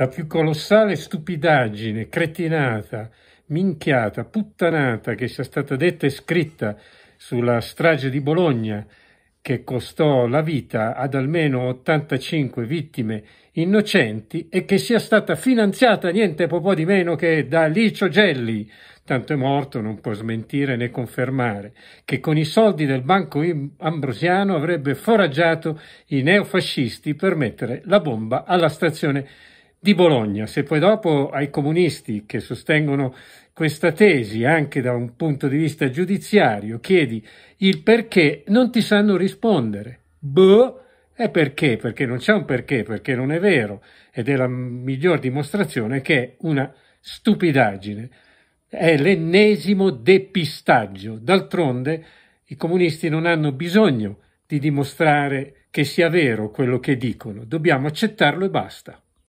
la più colossale stupidaggine, cretinata, minchiata, puttanata che sia stata detta e scritta sulla strage di Bologna, che costò la vita ad almeno 85 vittime innocenti e che sia stata finanziata niente po' di meno che da Licio Gelli, tanto è morto non può smentire né confermare, che con i soldi del Banco Ambrosiano avrebbe foraggiato i neofascisti per mettere la bomba alla stazione di Bologna. Se poi dopo ai comunisti che sostengono questa tesi anche da un punto di vista giudiziario chiedi il perché, non ti sanno rispondere. Boh, è perché, perché non c'è un perché, perché non è vero ed è la miglior dimostrazione che è una stupidaggine. È l'ennesimo depistaggio. D'altronde i comunisti non hanno bisogno di dimostrare che sia vero quello che dicono, dobbiamo accettarlo e basta.